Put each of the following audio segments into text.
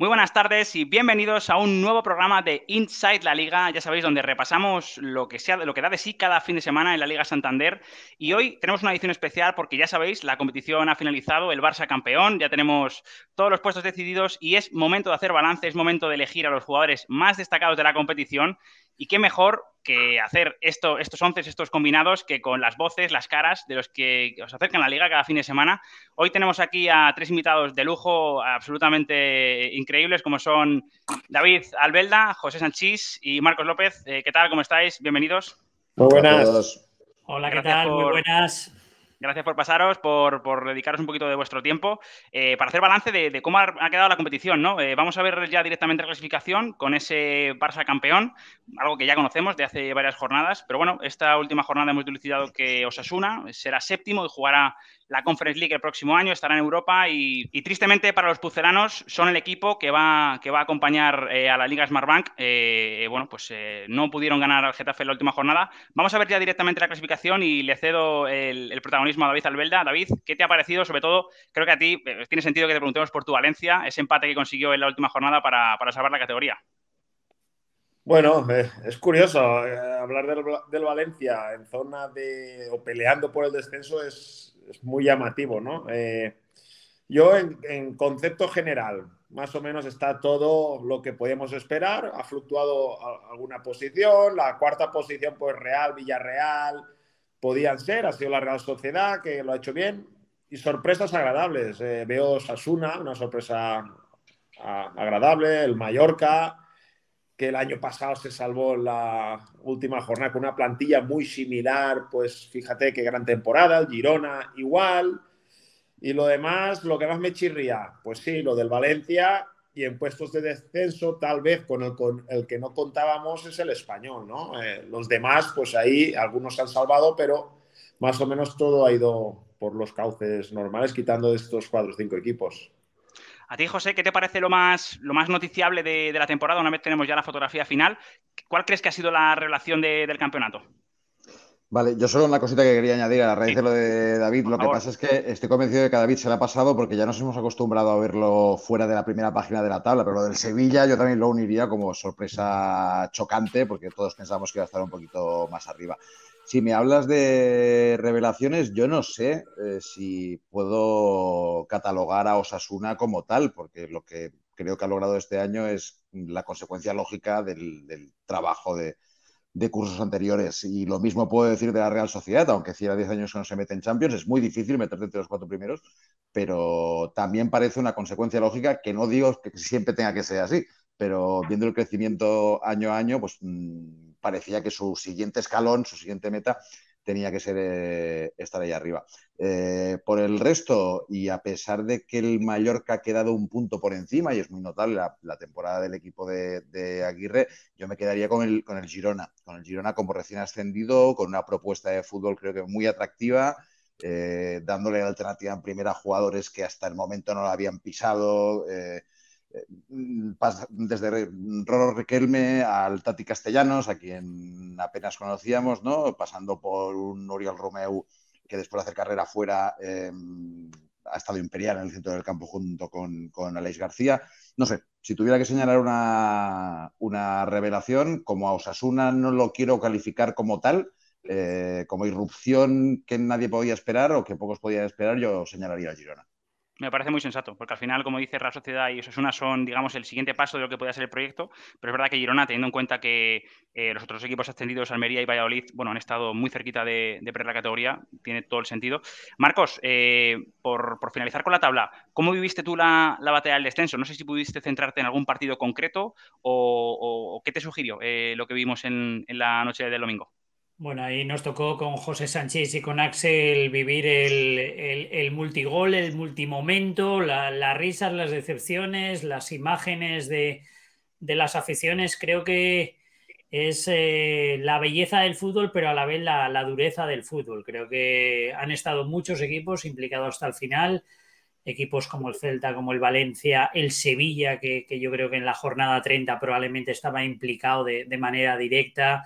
Muy buenas tardes y bienvenidos a un nuevo programa de Inside la Liga, ya sabéis, donde repasamos lo que, sea, lo que da de sí cada fin de semana en la Liga Santander. Y hoy tenemos una edición especial porque ya sabéis, la competición ha finalizado, el Barça campeón, ya tenemos todos los puestos decididos y es momento de hacer balance, es momento de elegir a los jugadores más destacados de la competición. Y qué mejor que hacer esto, estos once, estos combinados, que con las voces, las caras de los que os acercan a la liga cada fin de semana. Hoy tenemos aquí a tres invitados de lujo absolutamente increíbles, como son David Albelda, José Sanchís y Marcos López. Eh, ¿Qué tal? ¿Cómo estáis? Bienvenidos. Muy buenas. Hola, ¿qué tal? Muy buenas. Gracias por pasaros, por, por dedicaros un poquito de vuestro tiempo eh, para hacer balance de, cómo ha, quedado la competición. ¿no? Eh, vamos a ver ya directamente la clasificación con ese Barça campeón, algo que ya conocemos de hace varias jornadas. Pero bueno, esta última jornada hemos dilucidado que Osasuna será séptimo y jugará la Conference League el próximo año, estará en Europa y, tristemente para los pucelanos son el equipo que va, que va a acompañar eh, a la Liga Smartbank. Bank. Eh, eh, bueno, pues no pudieron ganar al Getafe en la última jornada. Vamos a ver ya directamente la clasificación y le cedo el, protagonismo a David Albelda. David, ¿qué te ha parecido? Sobre todo, creo que a ti tiene sentido que te preguntemos por tu Valencia, ese empate que consiguió en la última jornada para, para salvar la categoría. Bueno, es curioso. hablar del, del, Valencia en zona de. o peleando por el descenso es, es muy llamativo, ¿no? Eh, yo en, concepto general, más o menos está todo lo que podemos esperar. Ha fluctuado alguna posición, la cuarta posición pues Real, Villarreal, podían ser, ha sido la Real Sociedad que lo ha hecho bien. Y sorpresas agradables. Eh, veo Sasuna, una sorpresa ah, agradable, el Mallorca, que el año pasado se salvó la última jornada con una plantilla muy similar, pues fíjate qué gran temporada, el Girona igual. Y lo demás, lo que más me chirría, pues sí, lo del Valencia y en puestos de descenso, tal vez con el, que no contábamos es el español, ¿no? Eh, los demás, pues ahí algunos se han salvado, pero más o menos todo ha ido por los cauces normales, quitando estos o cinco equipos. A ti, José, ¿qué te parece lo más, lo más noticiable de, la temporada una vez tenemos ya la fotografía final? ¿Cuál crees que ha sido la revelación del campeonato? Vale, yo solo una cosita que quería añadir a la raíz de lo de David. lo que pasa es que estoy convencido de que a David se le ha pasado porque ya nos hemos acostumbrado a verlo fuera de la primera página de la tabla, pero lo del Sevilla yo también lo uniría como sorpresa chocante porque todos pensamos que iba a estar un poquito más arriba si me hablas de revelaciones, yo no sé eh, si puedo catalogar a Osasuna como tal, porque lo que creo que ha logrado este año es la consecuencia lógica del, trabajo de, cursos anteriores. Y lo mismo puedo decir de la Real Sociedad, aunque hiciera 10 años que no se mete en Champions, es muy difícil meterte entre los cuatro primeros, pero también parece una consecuencia lógica que no digo que siempre tenga que ser así, pero viendo el crecimiento año a año, pues... Mm, parecía que su siguiente escalón, su siguiente meta, tenía que ser eh, estar ahí arriba. Eh, por el resto, y a pesar de que el Mallorca ha quedado un punto por encima, y es muy notable la, temporada del equipo de, Aguirre, yo me quedaría con el, con el Girona, con el Girona como recién ascendido, con una propuesta de fútbol creo que muy atractiva, eh, dándole la alternativa en primera a jugadores que hasta el momento no la habían pisado. Eh, desde Roro Riquelme al Tati Castellanos, a quien apenas conocíamos, ¿no? pasando por un Oriol Romeu que después de hacer carrera fuera eh, ha estado imperial en el centro del campo junto con, con García. No sé, si tuviera que señalar una, revelación, como a Osasuna no lo quiero calificar como tal, eh, como irrupción que nadie podía esperar o que pocos podían esperar, yo señalaría a Girona. Me parece muy sensato, porque al final, como dice Ra Sociedad y Osasuna son, digamos, el siguiente paso de lo que puede ser el proyecto, pero es verdad que Girona, teniendo en cuenta que eh, los otros equipos ascendidos, Almería y Valladolid, bueno, han estado muy cerquita de, perder la categoría, tiene todo el sentido. Marcos, eh, por, finalizar con la tabla, ¿cómo viviste tú la, la, batalla del descenso? No sé si pudiste centrarte en algún partido concreto o, qué te sugirió eh, lo que vimos en, en la noche del domingo. Bueno, ahí nos tocó con José Sánchez y con Axel vivir el, el, multigol, el multimomento, las risas, las decepciones, las imágenes de, las aficiones. Creo que es eh, la belleza del fútbol, pero a la vez la, dureza del fútbol. Creo que han estado muchos equipos implicados hasta el final, equipos como el Celta, como el Valencia, el Sevilla, que, yo creo que en la jornada 30 probablemente estaba implicado de manera directa.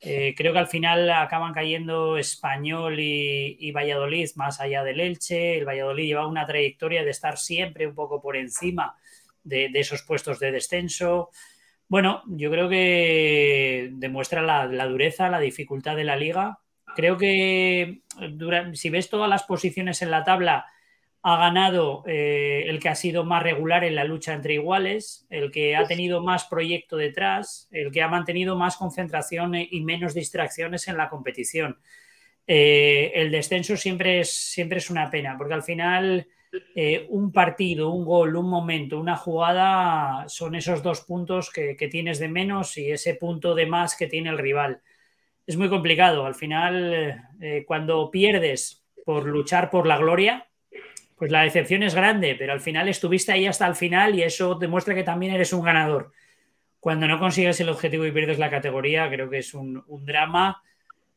Eh, creo que al final acaban cayendo Español y, Valladolid más allá del Elche. El Valladolid lleva una trayectoria de estar siempre un poco por encima de, esos puestos de descenso. Bueno, yo creo que demuestra la, dureza, la dificultad de la liga. Creo que si ves todas las posiciones en la tabla, ha ganado eh, el que ha sido más regular en la lucha entre iguales, el que ha tenido más proyecto detrás, el que ha mantenido más concentración e, y menos distracciones en la competición. Eh, el descenso siempre es, siempre es una pena, porque al final eh, un partido, un gol, un momento, una jugada son esos dos puntos que, tienes de menos y ese punto de más que tiene el rival. Es muy complicado. Al final, cuando pierdes por luchar por la gloria, pues la decepción es grande, pero al final estuviste ahí hasta el final y eso demuestra que también eres un ganador. Cuando no consigues el objetivo y pierdes la categoría, creo que es un, drama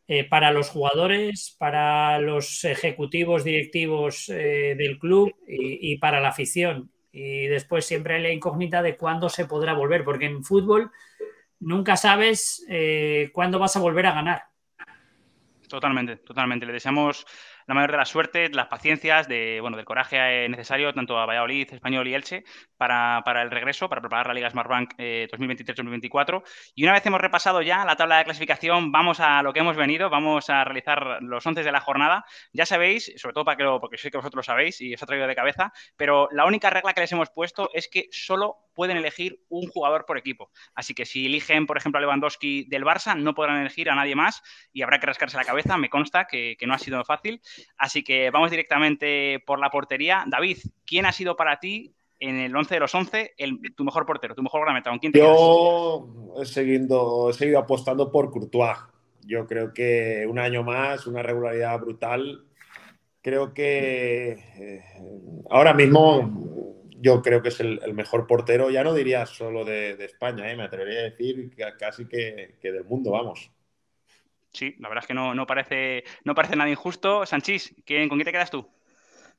eh, para los jugadores, para los ejecutivos directivos eh, del club y, para la afición. Y después siempre hay la incógnita de cuándo se podrá volver, porque en fútbol nunca sabes eh, cuándo vas a volver a ganar. Totalmente, totalmente. Le deseamos la mayor de las suertes, las paciencias, de, bueno, del coraje eh, necesario tanto a Valladolid, Español y Elche para, el regreso, para preparar la Liga Smartbank eh, 2023-2024. Y una vez hemos repasado ya la tabla de clasificación, vamos a lo que hemos venido, vamos a realizar los once de la jornada. Ya sabéis, sobre todo para que lo, porque sé que vosotros lo sabéis y os ha traído de cabeza, pero la única regla que les hemos puesto es que solo pueden elegir un jugador por equipo. Así que si eligen, por ejemplo, a Lewandowski del Barça, no podrán elegir a nadie más y habrá que rascarse la cabeza. Me consta que no ha sido fácil. Así que vamos directamente por la portería. David, ¿quién ha sido para ti en el 11 de los 11 tu mejor portero, tu mejor guardameta? quién Yo he seguido, he seguido apostando por Courtois. Yo creo que un año más, una regularidad brutal. Creo que eh, ahora mismo yo creo que es el, mejor portero, ya no diría solo de, España, ¿eh? me atrevería a decir casi que, del mundo, vamos sí, la verdad es que no, no, parece, no parece nada injusto. Sanchís, ¿con quién te quedas tú?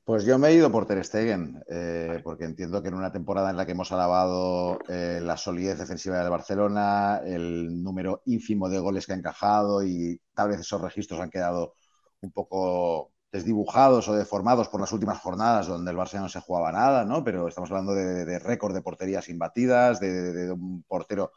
Pues yo me he ido por Ter Stegen, eh, porque entiendo que en una temporada en la que hemos alabado eh, la solidez defensiva del Barcelona, el número ínfimo de goles que ha encajado y tal vez esos registros han quedado un poco desdibujados o deformados por las últimas jornadas donde el Barcelona no se jugaba nada, ¿no? Pero estamos hablando de, récord de porterías imbatidas, de un portero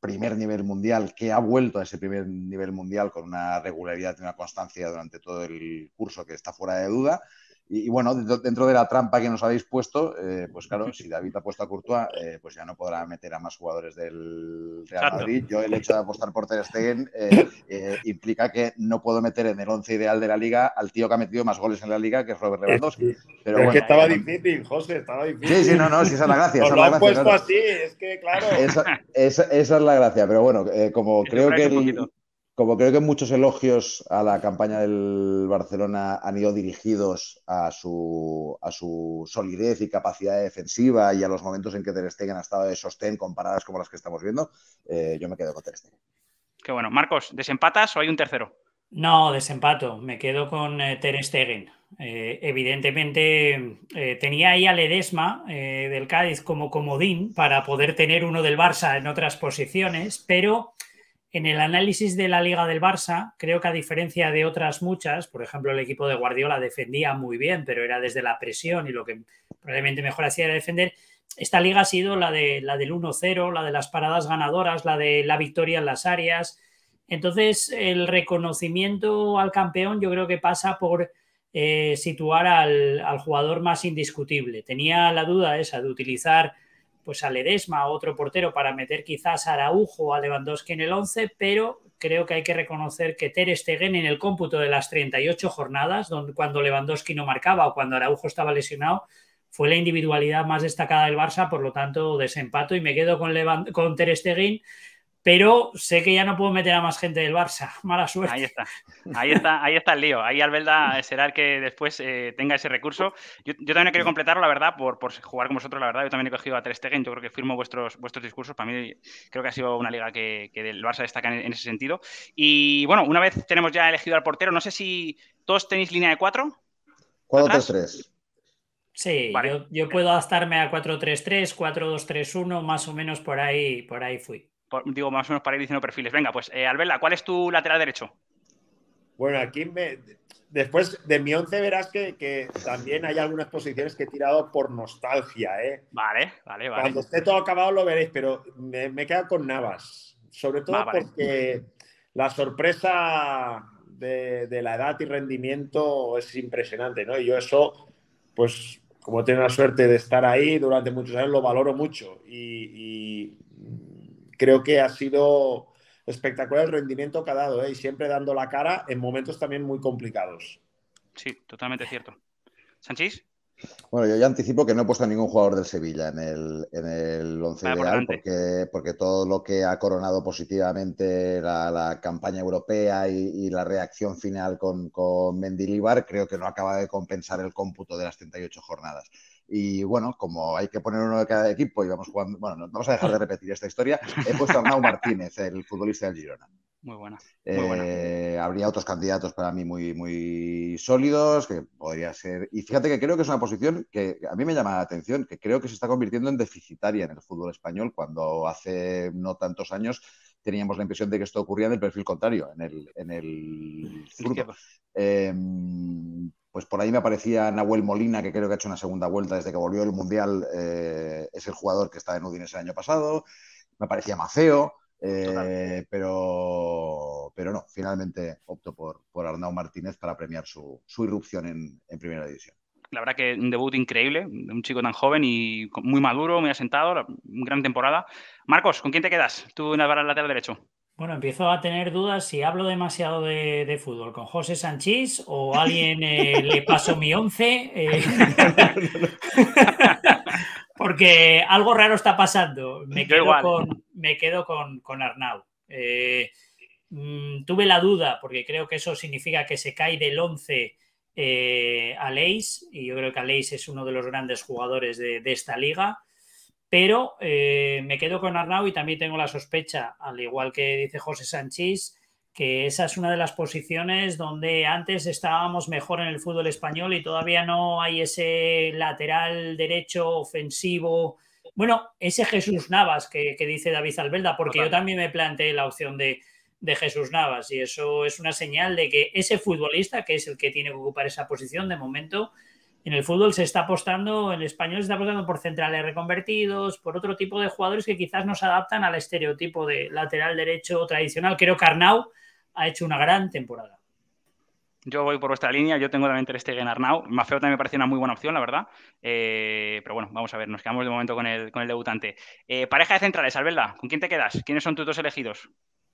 primer nivel mundial, que ha vuelto a ese primer nivel mundial con una regularidad y una constancia durante todo el curso que está fuera de duda, y, bueno, dentro de la trampa que nos habéis puesto, eh, pues claro, si David ha puesto a Courtois, eh, pues ya no podrá meter a más jugadores del Real Madrid. Yo el hecho de apostar por Ter Stegen eh, implica que no puedo meter en el once ideal de la Liga al tío que ha metido más goles en la Liga, que es Robert Lewandowski. Pero, es que estaba difícil, José, estaba difícil. Sí, sí, no, no, sí, esa es la gracia. lo han puesto así, es que claro. Esa, es la gracia. Pero bueno, como creo que como creo que muchos elogios a la campaña del Barcelona han ido dirigidos a su, a su solidez y capacidad defensiva y a los momentos en que Ter Stegen ha estado de sostén comparadas como las que estamos viendo, eh, yo me quedo con Ter Stegen. Qué bueno. Marcos, ¿desempatas o hay un tercero? No, desempato. Me quedo con eh, Ter Stegen. Eh, evidentemente tenía ahí a Ledesma del Cádiz como comodín para poder tener uno del Barça en otras posiciones, pero en el análisis de la Liga del Barça, creo que a diferencia de otras muchas, por ejemplo, el equipo de Guardiola defendía muy bien, pero era desde la presión y lo que probablemente mejor hacía era defender. Esta liga ha sido la, de, la del 1-0, la de las paradas ganadoras, la de la victoria en las áreas. Entonces, el reconocimiento al campeón yo creo que pasa por eh, situar al jugador más indiscutible. Tenía la duda esa de utilizar pues a Ledesma, otro portero, para meter quizás a Araujo o a Lewandowski en el 11, pero creo que hay que reconocer que Ter Stegen en el cómputo de las 38 jornadas, cuando Lewandowski no marcaba o cuando Araujo estaba lesionado, fue la individualidad más destacada del Barça, por lo tanto desempato y me quedo con, con Ter Stegen pero sé que ya no puedo meter a más gente del Barça. Mala suerte. Ahí está, ahí está, ahí está el lío. Ahí Albelda será el que después eh, tenga ese recurso. Yo, también quiero completarlo, la verdad, por, jugar con vosotros, la verdad. Yo también he cogido a Ter Stegen, yo creo que firmo vuestros, vuestros discursos. Para mí creo que ha sido una liga que, el Barça destaca en, ese sentido. Y bueno, una vez tenemos ya elegido al portero, no sé si todos tenéis línea de cuatro. 4-3-3. Sí, yo, puedo adaptarme a 4-3-3, 4-2-3-1, más o menos por ahí, por ahí fui digo, más o menos para ir diciendo perfiles. Venga, pues eh, ¿cuál es tu lateral derecho? Bueno, aquí me, después de mi 11 verás que, también hay algunas posiciones que he tirado por nostalgia. ¿eh? Vale, vale, vale. Cuando esté todo acabado lo veréis, pero me, me con Navas. Sobre todo porque la sorpresa de, la edad y rendimiento es impresionante, ¿no? Y yo eso, pues como tengo la suerte de estar ahí durante muchos años, lo valoro mucho. y, creo que ha sido espectacular el rendimiento que ha dado, ¿eh? y siempre dando la cara en momentos también muy complicados. Sí, totalmente cierto. ¿Sanchís? Bueno, yo ya anticipo que no he puesto a ningún jugador del Sevilla en el, en el once porque, porque, todo lo que ha coronado positivamente la, campaña europea y, la reacción final con, con Mendilibar, creo que no acaba de compensar el cómputo de las 38 jornadas. Y bueno, como hay que poner uno de cada equipo y vamos jugando, bueno, no vamos a dejar de repetir esta historia, he puesto a Arnau Martínez, el futbolista del Girona. Muy buena. Eh, habría otros candidatos para mí muy, muy sólidos, que podría ser. Y fíjate que creo que es una posición que a mí me llama la atención, que creo que se está convirtiendo en deficitaria en el fútbol español, cuando hace no tantos años teníamos la impresión de que esto ocurría en el perfil contrario, en el, en el pues por ahí me aparecía Nahuel Molina, que creo que ha hecho una segunda vuelta desde que volvió el Mundial, eh, es el jugador que estaba en Udinese el año pasado, me aparecía Maceo, eh, pero, pero no, finalmente opto por, por Arnau Martínez para premiar su, irrupción en, Primera División. La verdad que un debut increíble de un chico tan joven y muy maduro, muy asentado, gran temporada. Marcos, ¿con quién te quedas? Tú en barra lateral derecho. Bueno, empiezo a tener dudas si hablo demasiado de, fútbol con José Sanchís o alguien eh, le pasó mi once. Eh. porque algo raro está pasando. Me quedo con, Arnau. Eh, mm, tuve la duda, porque creo que eso significa que se cae del once a Leis, y yo creo que Leis es uno de los grandes jugadores de esta liga pero eh, me quedo con Arnau y también tengo la sospecha, al igual que dice José Sánchez, que esa es una de las posiciones donde antes estábamos mejor en el fútbol español y todavía no hay ese lateral derecho ofensivo. Bueno, ese Jesús Navas que, dice David Albelda, porque yo también me planteé la opción de Jesús Navas y eso es una señal de que ese futbolista, que es el que tiene que ocupar esa posición de momento, en el fútbol se está apostando, en español se está apostando por centrales reconvertidos, por otro tipo de jugadores que quizás no se adaptan al estereotipo de lateral derecho tradicional. Creo que Arnau ha hecho una gran temporada. Yo voy por vuestra línea, yo tengo también este en Arnau. Mafeo también me parece una muy buena opción, la verdad. Eh, pero bueno, vamos a ver, nos quedamos de momento con el, con el debutante. Eh, pareja de centrales, Albelda, ¿con quién te quedas? ¿Quiénes son tus dos elegidos?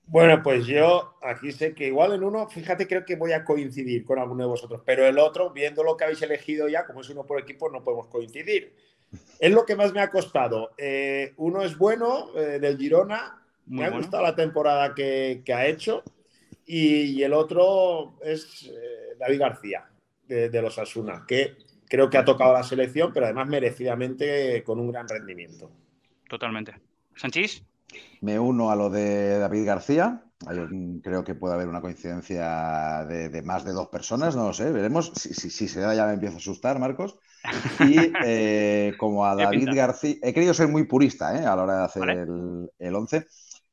Bueno, pues yo aquí sé que igual en uno, fíjate, creo que voy a coincidir con alguno de vosotros, pero el otro, viendo lo que habéis elegido ya, como es uno por equipo, no podemos coincidir. Es lo que más me ha costado. Eh, uno es bueno, eh, del Girona, me ha gustado la temporada que, ha hecho, y, el otro es eh, David García, de, los Asuna, que creo que ha tocado la selección, pero además merecidamente con un gran rendimiento. Totalmente. ¿Sanchís? Me uno a lo de David García. Creo que puede haber una coincidencia de, más de dos personas, no lo sé, veremos. Si, se da ya me empiezo a asustar, Marcos. Y eh, como a David García, he querido ser muy purista eh, a la hora de hacer el, 11 once.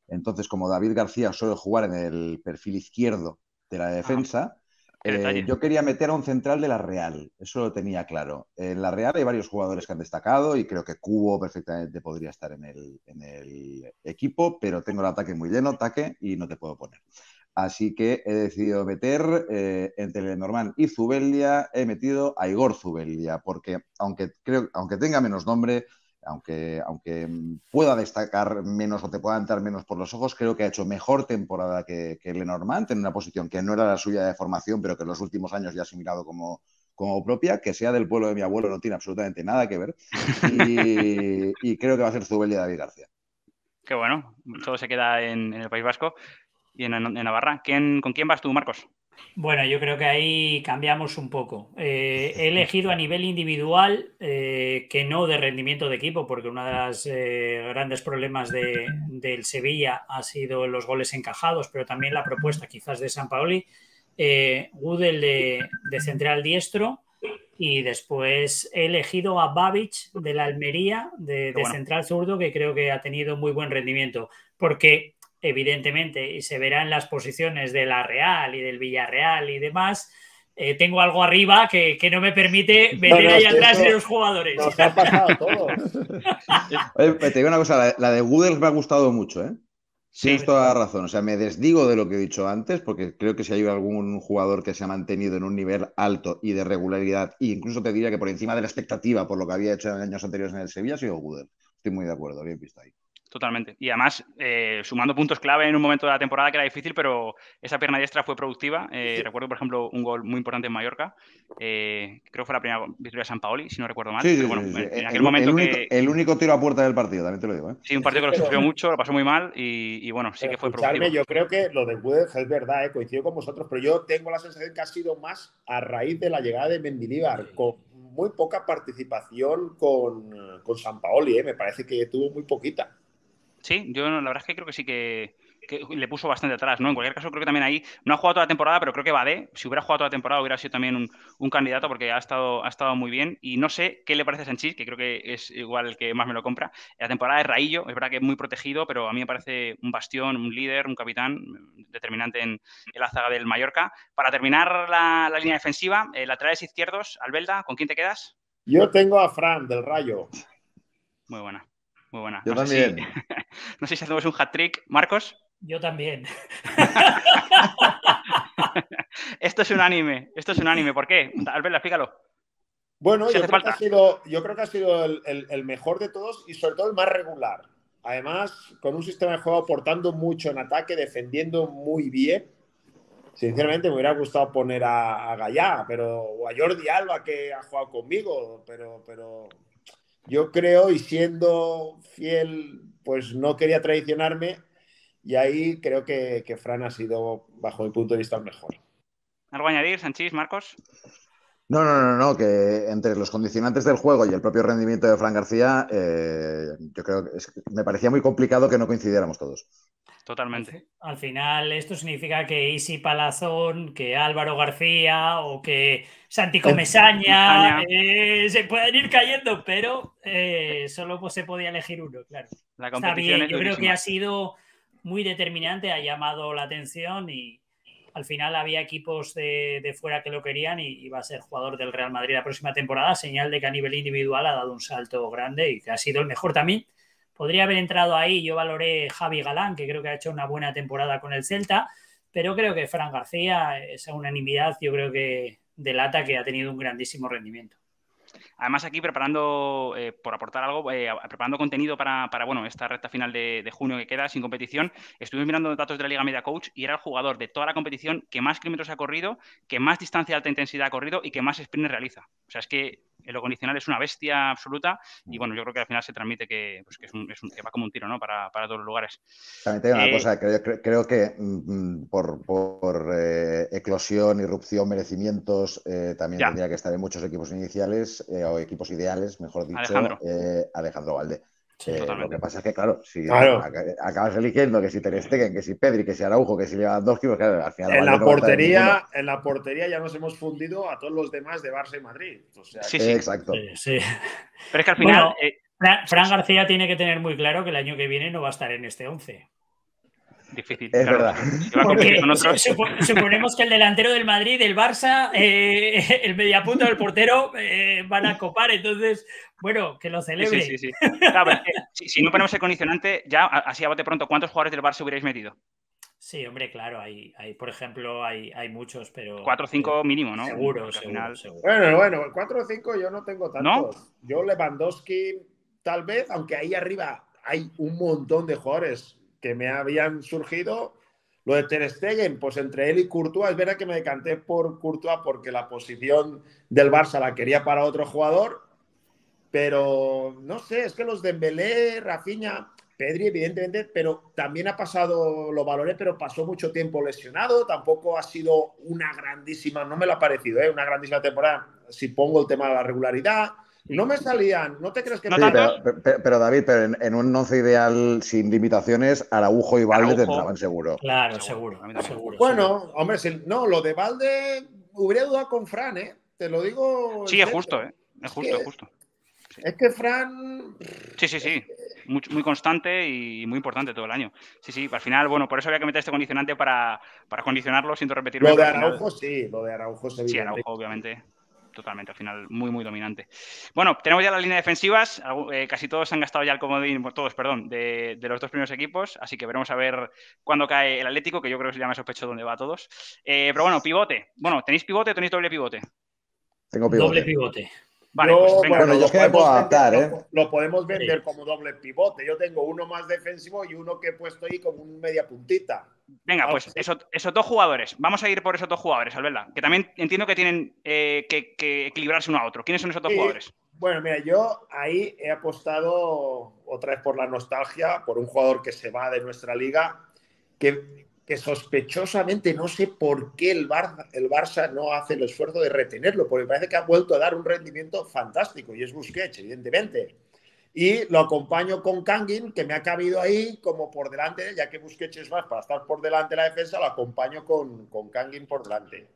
Entonces, como David García suele jugar en el perfil izquierdo de la defensa, eh, yo quería meter a un central de la Real, eso lo tenía claro. En la Real hay varios jugadores que han destacado y creo que Cubo perfectamente podría estar en el, equipo, pero tengo el ataque muy lleno, ataque, y no te puedo poner. Así que he decidido meter eh, entre normal y Zubelia, he metido a Igor Zubelia, porque aunque, creo, aunque tenga menos nombre, aunque, aunque mm, pueda destacar menos o te pueda entrar menos por los ojos, creo que ha hecho mejor temporada que, que Lenormand en una posición que no era la suya de formación, pero que en los últimos años ya ha asimilado como, como propia, que sea del pueblo de mi abuelo no tiene absolutamente nada que ver. Y, creo que va a ser Zubel y David García. Qué bueno, todo se queda en, el País Vasco y en, Navarra. ¿Con quién vas tú, Marcos? Bueno, yo creo que ahí cambiamos un poco. Eh, he elegido a nivel individual eh, que no de rendimiento de equipo, porque uno de los eh, grandes problemas de, del Sevilla ha sido los goles encajados, pero también la propuesta quizás de San Paoli. Gudel de, central diestro y después he elegido a Babic de la Almería de, central zurdo, que creo que ha tenido muy buen rendimiento, porque evidentemente, y se verá en las posiciones de la Real y del Villarreal y demás, eh, tengo algo arriba que, no me permite venir ahí atrás de los jugadores. te digo una cosa, la, de Guder me ha gustado mucho, ¿eh? sí, toda la razón. O sea, me desdigo de lo que he dicho antes, porque creo que si hay algún jugador que se ha mantenido en un nivel alto y de regularidad, e incluso te diría que por encima de la expectativa por lo que había hecho en años anteriores en el Sevilla, ha sido Goodell. Estoy muy de acuerdo, bien visto ahí. Totalmente. Y además, eh, sumando puntos clave en un momento de la temporada que era difícil, pero esa pierna diestra fue productiva. Eh, recuerdo, por ejemplo, un gol muy importante en Mallorca. Eh, creo que fue la primera victoria de San Paoli, si no recuerdo mal. pero en, aquel el, momento único, tiro a puerta del partido, también te lo digo. Sí, un partido que lo sufrió mucho, lo pasó muy mal y, bueno, sí que fue productivo. Yo creo que lo de es verdad, coincido con vosotros, pero yo tengo la sensación que ha sido más a raíz de la llegada de Mendiníbar, con muy poca participación con, con San Paoli. Me parece que tuvo muy poquita. Sí, yo la verdad es que creo que sí que, le puso bastante atrás, ¿no? En cualquier caso, creo que también ahí no ha jugado toda la temporada, pero creo que de. si hubiera jugado toda la temporada, hubiera sido también un, candidato porque ha estado, ha estado muy bien. Y no sé qué le parece a Sanchis, que creo que es igual el que más me lo compra. La temporada de Raillo, es verdad que es muy protegido, pero a mí me parece un bastión, un líder, un capitán mm, determinante en, la zaga del Mallorca. Para terminar la, línea defensiva, eh, laterales izquierdos, Albelda, ¿con quién te quedas? Yo tengo a Fran del Rayo. Muy buena. Muy buena. Yo también. no sé si hacemos un hat trick. Marcos. Yo también. esto es un anime. Esto es un anime. ¿Por qué? Albert, explícalo. Bueno, yo, creo Que ha sido, yo creo que ha sido el, mejor de todos y sobre todo el más regular. Además, con un sistema de juego aportando mucho en ataque, defendiendo muy bien. Sinceramente, me hubiera gustado poner a, a pero, o a Jordi Alba, que ha jugado conmigo, pero, pero yo creo, y siendo fiel, pues no quería traicionarme, y ahí creo que, que Fran ha sido, bajo mi punto de vista, el mejor. ¿Algo añadir, Sanchís, Marcos? No, no, no, no, que entre los condicionantes del juego y el propio rendimiento de Fran García, eh, yo creo que me parecía muy complicado que no coincidiéramos todos totalmente. Al final, esto significa que Isi Palazón, que Álvaro García o que Santi eh, Comesaña eh, se pueden ir cayendo, pero eh, solo pues, se podía elegir uno, claro. La competición Yo creo que ha sido muy determinante, ha llamado la atención y al final había equipos de, fuera que lo querían y, iba a ser jugador del Real Madrid la próxima temporada. Señal de que a nivel individual ha dado un salto grande y que ha sido el mejor también Podría haber entrado ahí, yo valoré Javi Galán, que creo que ha hecho una buena temporada con el Celta, pero creo que Fran García, esa unanimidad, yo creo que delata que ha tenido un grandísimo rendimiento. Además, aquí preparando, eh, por aportar algo, eh, preparando contenido para, bueno, esta recta final de, junio que queda sin competición, estuve mirando datos de la Liga Media Coach y era el jugador de toda la competición que más kilómetros ha corrido, que más distancia de alta intensidad ha corrido y que más sprints realiza. O sea, es que lo condicional es una bestia absoluta y bueno, yo creo que al final se transmite que, pues, es un, es que va como un tiro ¿no? para, para todos los lugares. También tengo una eh, cosa, creo, que mm, mm, por, por eh, eclosión, irrupción, merecimientos, eh, también tendría que estar en muchos equipos iniciales o equipos ideales, mejor dicho, Alejandro, Alejandro Valde lo que pasa es que, claro, si acabas eligiendo que si Ter Stegen, que si Pedri, que si Araujo, que si Lewandowski, pues claro, al final... En la, portería, en la portería ya nos hemos fundido a todos los demás de Barça y Madrid. Eh, sí, sí, exacto. Pero es que al final... Eh, Fran, García tiene que tener muy claro que el año que viene no va a estar en este 11 difícil. Es verdad. Suponemos que el delantero del Madrid, eh, el Barça, el mediapunto del portero eh, van a copar, entonces, bueno, que lo celebre. Sí, sí, sí. si, no ponemos el condicionante, ya así a bote pronto, ¿cuántos jugadores del Barça hubierais metido? Sí, hombre, claro, hay, hay por ejemplo, hay, hay muchos, pero. Cuatro o cinco mínimo, ¿no? Seguro, Bueno, bueno, cuatro o cinco yo no tengo tantos. ¿No? Yo Lewandowski, tal vez, aunque ahí arriba hay un montón de jugadores que me habían surgido. Lo de Ter Stegen, pues entre él y Courtois, es verdad que me decanté por Courtois porque la posición del Barça la quería para otro jugador, pero no sé, es que los de Dembélé, Rafinha, Pedri, evidentemente, pero también ha pasado, los valores pero pasó mucho tiempo lesionado, tampoco ha sido una grandísima, no me lo ha parecido, ¿eh? una grandísima temporada, si pongo el tema de la regularidad, no me salían, no te crees que... pero, David, pero en, un once ideal sin limitaciones, Araujo y Valde te entraban seguro. Claro, seguro. bueno, hombre, no, lo de Valde hubiera dudado con Fran, ¿eh? Te lo digo... Sí, es justo, ¿eh? Es justo, es, justo. Es que Fran... Sí, sí, sí. Muy, constante y muy importante todo el año. Sí, sí, al final, bueno, por eso había que meter este condicionante para, condicionarlo, siento repetirlo. Lo de Araujo, sí, lo de Araujo, se Sí, Araujo, obviamente totalmente, al final muy, muy dominante. Bueno, tenemos ya la línea defensivas, eh, casi todos han gastado ya el comodín, todos, perdón, de, los dos primeros equipos, así que veremos a ver cuándo cae el Atlético, que yo creo que ya me sospecho dónde va a todos. Eh, pero bueno, pivote, bueno, ¿tenéis pivote o tenéis doble pivote? Tengo Doble pivote. Vale, pues bueno, yo ¿eh? lo, podemos adaptar, vender, lo, podemos vender como doble pivote. Yo tengo uno más defensivo y uno que he puesto ahí como un media puntita. Venga, ah, pues esos, dos jugadores. Vamos a ir por esos dos jugadores, Alberta. Que también entiendo que tienen eh, que, equilibrarse uno a otro. ¿Quiénes son esos dos jugadores? Bueno, mira, yo ahí he apostado otra vez por la nostalgia, por un jugador que se va de nuestra liga, que que sospechosamente no sé por qué el Barça, el Barça no hace el esfuerzo de retenerlo, porque parece que ha vuelto a dar un rendimiento fantástico y es Busquets, evidentemente. Y lo acompaño con Kangin, que me ha cabido ahí como por delante, ya que Busquets es más para estar por delante de la defensa, lo acompaño con, con Kangin por delante.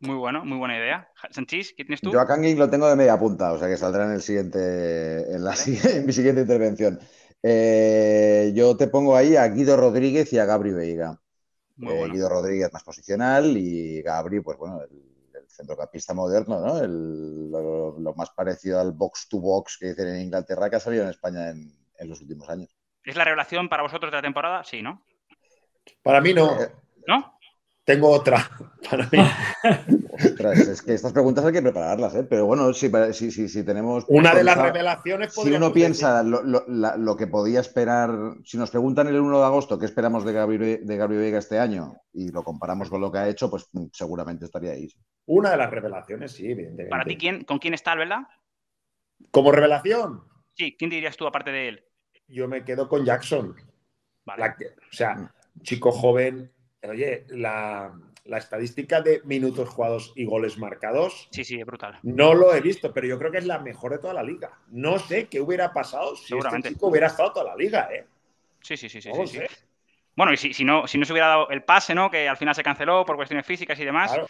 Muy bueno, muy buena idea. Sanchís, ¿qué tienes tú? Yo a Kangin lo tengo de media punta, o sea que saldrá en, el siguiente, en, la, mi siguiente intervención. Eh, yo te pongo ahí a Guido Rodríguez y a Gabri Veiga. Eh, Guido Rodríguez más posicional y Gabri, pues bueno, el, centrocampista moderno, ¿no? lo, más parecido al box to box que dicen en Inglaterra que ha salido en España en, los últimos años. ¿Es la revelación para vosotros de la temporada? Sí, ¿no? Para mí no. Eh, ¿No? tengo otra para mí. Ostras, es que estas preguntas hay que prepararlas, ¿eh? pero bueno, si, si, tenemos... Una de las revelaciones... Si uno piensa lo, que podía esperar, si nos preguntan el 1 de agosto qué esperamos de Gabriel, de Gabriel Vega este año y lo comparamos con lo que ha hecho, pues mm, seguramente estaría ahí. Una de las revelaciones, sí, evidentemente. Para ti, quién, ¿con quién está verdad? ¿Como revelación? Sí, ¿quién dirías tú aparte de él? Yo me quedo con Jackson. o sea, chico joven, Oye, la, estadística de minutos jugados y goles marcados. Sí, sí, es brutal. No lo he visto, pero yo creo que es la mejor de toda la liga. No sé qué hubiera pasado si este chico hubiera estado toda la liga, ¿eh? Sí, sí, sí, sí. ¿eh? Bueno, y si, no, si no se hubiera dado el pase, ¿no? Que al final se canceló por cuestiones físicas y demás. Claro.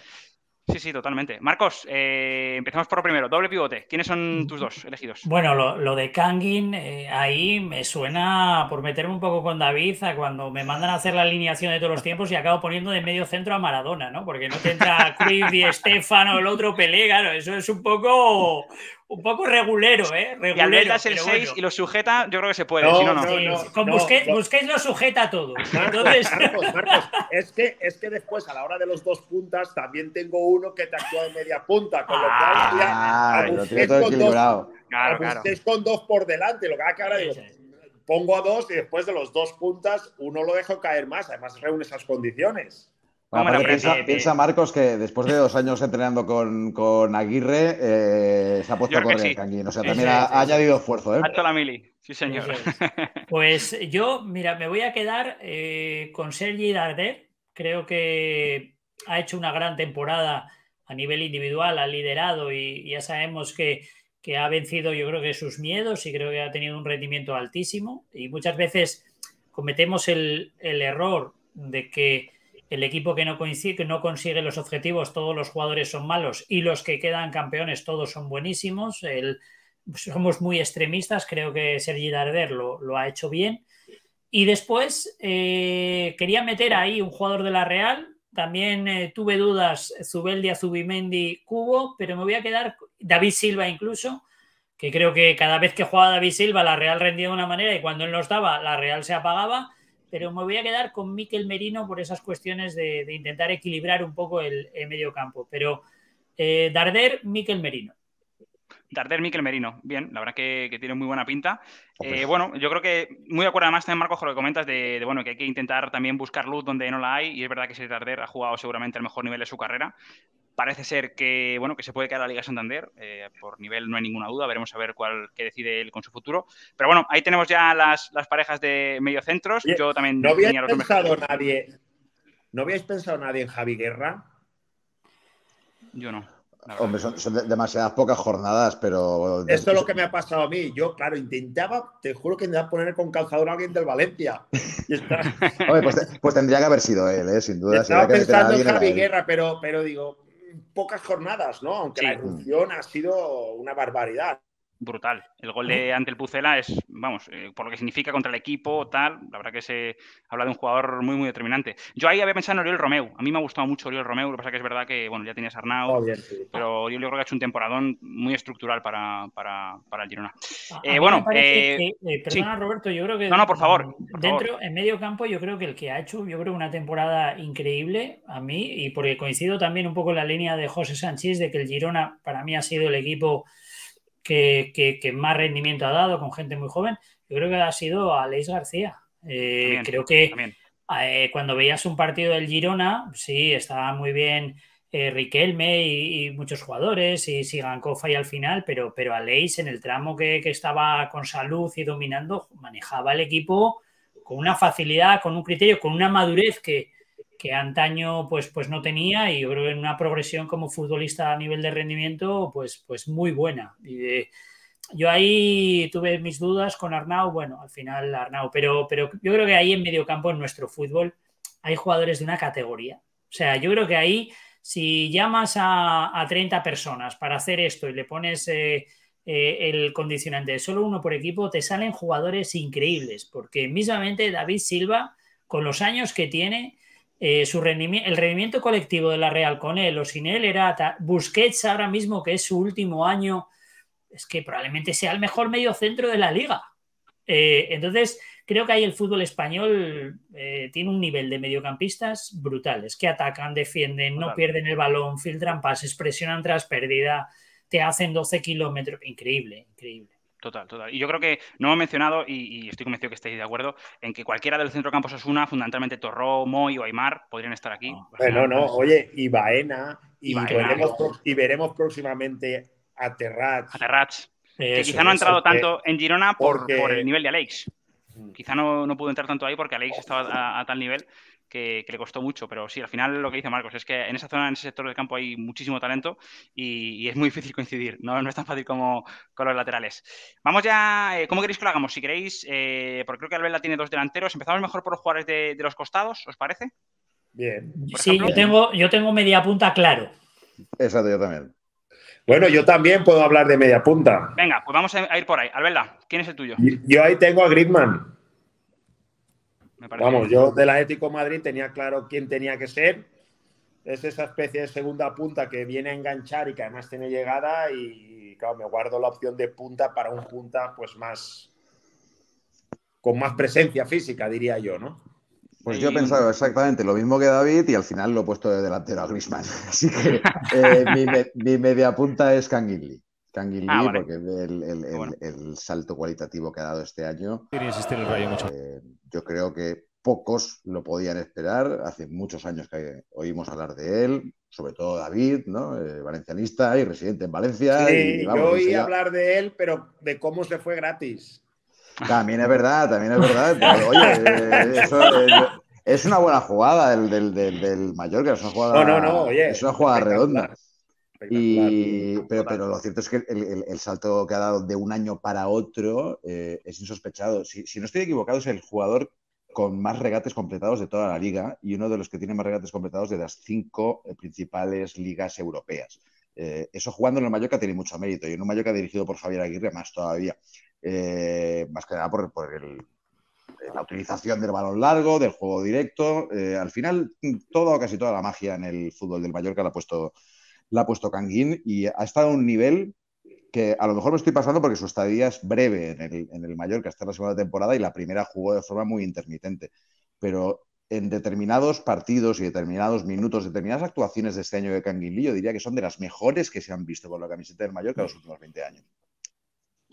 Sí, sí, totalmente. Marcos, eh, empezamos por lo primero, doble pivote. ¿Quiénes son tus dos elegidos? Bueno, lo, de Kangin, eh, ahí me suena, por meterme un poco con David, a cuando me mandan a hacer la alineación de todos los tiempos y acabo poniendo de medio centro a Maradona, ¿no? Porque no te entra Cruyff y o el otro Pelé, claro, eso es un poco un poco regulero, ¿eh? Regulero, y el 6 y lo sujeta, yo creo que se puede, no, no, no. lo sujeta todo. Entonces... Marcos, es que, es que después, a la hora de los dos puntas, también tengo uno que te actúa de media punta, con ah, claro, con dos por delante, lo que ahora pongo a dos y después de los dos puntas, uno lo dejo caer más, además reúne esas condiciones piensa, Marcos que después de dos años entrenando con, con Aguirre eh, se ha puesto a correr O sea, también ha, añadido esfuerzo. ¿eh? Ha la mili. Sí, señor. Pues yo, mira, me voy a quedar eh, con Sergi Darder. Creo que ha hecho una gran temporada a nivel individual, ha liderado y ya sabemos que, ha vencido yo creo que sus miedos y creo que ha tenido un rendimiento altísimo. Y muchas veces cometemos el, el error de que el equipo que no coincide, no consigue los objetivos, todos los jugadores son malos y los que quedan campeones todos son buenísimos. somos muy extremistas, creo que Sergi Darder lo, ha hecho bien. Y después eh, quería meter ahí un jugador de la Real. También eh, tuve dudas, Zubeldia, Zubimendi, Cubo, pero me voy a quedar, David Silva incluso, que creo que cada vez que jugaba David Silva la Real rendía de una manera y cuando él nos daba la Real se apagaba pero me voy a quedar con Miquel Merino por esas cuestiones de, intentar equilibrar un poco el, medio campo. Pero eh, Darder, Miquel Merino. Darder Miquel Merino, bien, la verdad que, tiene muy buena pinta. Eh, bueno, yo creo que muy de acuerdo además también, Marcos, con lo que comentas de, bueno, que hay que intentar también buscar luz donde no la hay, y es verdad que ese Darder ha jugado seguramente el mejor nivel de su carrera, Parece ser que, bueno, que se puede quedar la Liga Santander, eh, por nivel no hay ninguna duda, veremos a ver cuál qué decide él con su futuro. Pero bueno, ahí tenemos ya las, parejas de mediocentros. Yo también no había pensado nadie. ¿No habíais pensado nadie en Javi Guerra? Yo no. Hombre, son, demasiadas pocas jornadas, pero. Esto es lo que me ha pasado a mí. Yo, claro, intentaba, te juro que intentaba poner con calzador a alguien del Valencia. Pues, pues, tendría que haber sido él, ¿eh? sin duda. Estaba pensando en Javi Guerra, pero, pero digo, pocas jornadas, ¿no? Aunque la erupción ha sido una barbaridad, brutal. El gol de ante el Pucela es, vamos, eh, por lo que significa contra el equipo, tal, la verdad que se habla de un jugador muy, muy determinante. Yo ahí había pensado en Oriol Romeu. A mí me ha gustado mucho Oriol Romeu, lo que pasa que es verdad que, bueno, ya tenías Arnau, pero yo creo que ha hecho un temporadón muy estructural para, el Girona. Eh, bueno, eh, perdona Roberto, yo creo que... No, no, por favor. dentro, en medio campo, yo creo que el que ha hecho, yo creo, una temporada increíble a mí, y porque coincido también un poco en la línea de José Sánchez, de que el Girona para mí ha sido el equipo que, más rendimiento ha dado con gente muy joven, yo creo que ha sido Aleix García. Eh, creo que eh, cuando veías un partido del Girona, sí, estaba muy bien eh, Riquelme y, muchos jugadores, y Sigancofa y al final, pero, pero Aleix en el tramo que estaba con salud y dominando, manejaba el equipo con una facilidad, con un criterio, con una madurez que, que antaño pues, pues no tenía y yo creo que en una progresión como futbolista a nivel de rendimiento pues, pues muy buena. Y yo ahí tuve mis dudas con Arnau, bueno, al final Arnau, pero, pero yo creo que ahí en medio campo, en nuestro fútbol, hay jugadores de una categoría. O sea, yo creo que ahí, si llamas a, 30 personas para hacer esto y le pones eh, eh, el condicionante de solo uno por equipo, te salen jugadores increíbles, porque mismamente David Silva, con los años que tiene, eh, el rendimiento colectivo de la Real con él o sin él era Busquets ahora mismo, que es su último año, es que probablemente sea el mejor medio centro de la liga. Eh, entonces, creo que ahí el fútbol español eh, tiene un nivel de mediocampistas brutales, que atacan, defienden, no pierden el balón, filtran pases, presionan tras pérdida, te hacen 12 kilómetros. Increíble, increíble. Total, total. Y yo creo que no he mencionado, y, estoy convencido que estáis de acuerdo, en que cualquiera del centro campos Osuna, fundamentalmente Torró, Moy o Aymar, podrían estar aquí. No, no, oye, y Baena, y, veremos, próximamente a Terrats. que quizá no ha entrado tanto en Girona por, el nivel de Alex. Mm. Quizá no, no pudo entrar tanto ahí porque Alex estaba a tal nivel que, le costó mucho. Pero sí, al final lo que dice Marcos es que en esa zona, en ese sector del campo hay muchísimo talento y, es muy difícil coincidir. No, es tan fácil como con los laterales. Vamos ya, eh, ¿cómo queréis que lo hagamos? Si queréis, eh, porque creo que Albela tiene dos delanteros. Empezamos mejor por los jugadores de, los costados, ¿os parece? Bien. sí, yo tengo, yo tengo media punta claro. Exacto, yo también. Bueno, yo también puedo hablar de media punta. Venga, pues vamos a ir por ahí. Albela, ¿quién es el tuyo? Yo ahí tengo a Griezmann. Vamos, yo de la ético Madrid tenía claro quién tenía que ser. Es esa especie de segunda punta que viene a enganchar y que además tiene llegada y claro, me guardo la opción de punta para un punta pues más con más presencia física, diría yo, ¿no? Pues yo he pensado exactamente lo mismo que David y al final lo he puesto de delantero a Griezmann. Así que eh, mi, media punta es Canguilli. Tanguilí, ah, porque el, el, salto cualitativo que ha dado este año. Eh, yo creo que pocos lo podían esperar. Hace muchos años que oímos hablar de él, sobre todo David, ¿no? Eh, valencianista y residente en Valencia. yo oí hablar de él, pero de cómo se fue gratis. También es verdad, también es verdad. oye, eh, es una buena jugada del, del, del, del Mallorca, es una jugada, no, no, no, es una jugada redonda pero, pero, lo cierto es que el, salto que ha dado de un año para otro eh, es insospechado. Si, no estoy equivocado, es el jugador con más regates completados de toda la liga y uno de los que tiene más regates completados de las cinco eh, principales ligas europeas. Eh, eso jugando en el Mallorca tiene mucho mérito y en un Mallorca dirigido por Javier Aguirre más todavía. más que nada por, la utilización del balón largo, del juego directo. al final, mm, toda o casi toda la magia en el fútbol del Mallorca la ha puesto la ha puesto Canguín y ha estado a un nivel que a lo mejor me estoy pasando porque su estadía es breve en el, en el Mallorca, hasta la segunda temporada y la primera jugó de forma muy intermitente. Pero en determinados partidos y determinados minutos, determinadas actuaciones de este año de Canguilí, yo diría que son de las mejores que se han visto por la camiseta del Mallorca en los últimos 20 años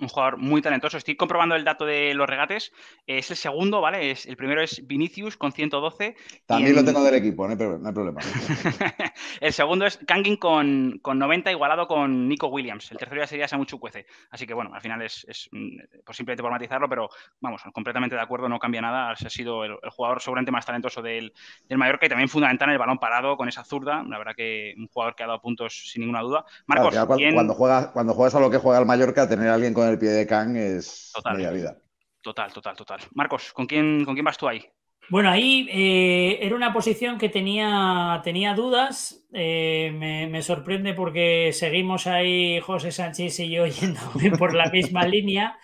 un jugador muy talentoso. Estoy comprobando el dato de los regates. Es el segundo, ¿vale? Es, el primero es Vinicius con 112. También lo tengo del equipo, no hay, problema. el segundo es Kangin con, con, 90, igualado con Nico Williams. El tercero ya sería Samu Chukwueze. Así que bueno, al final es, es mm, pues simplemente por matizarlo, pero vamos, completamente de acuerdo, no cambia nada. Ha sido el, jugador seguramente más talentoso del, del, Mallorca y también fundamental en el balón parado con esa zurda. La verdad que un jugador que ha dado puntos sin ninguna duda. Marcos, cuando, juegas, cuando juegas a lo que juega el Mallorca, tener a alguien con el el pie de Kang es total, vida. Total, total, total. Marcos, ¿con quién, ¿con quién vas tú ahí? Bueno, ahí eh, era una posición que tenía, tenía dudas. Eh, me, sorprende porque seguimos ahí José Sánchez y yo yendo por la misma línea.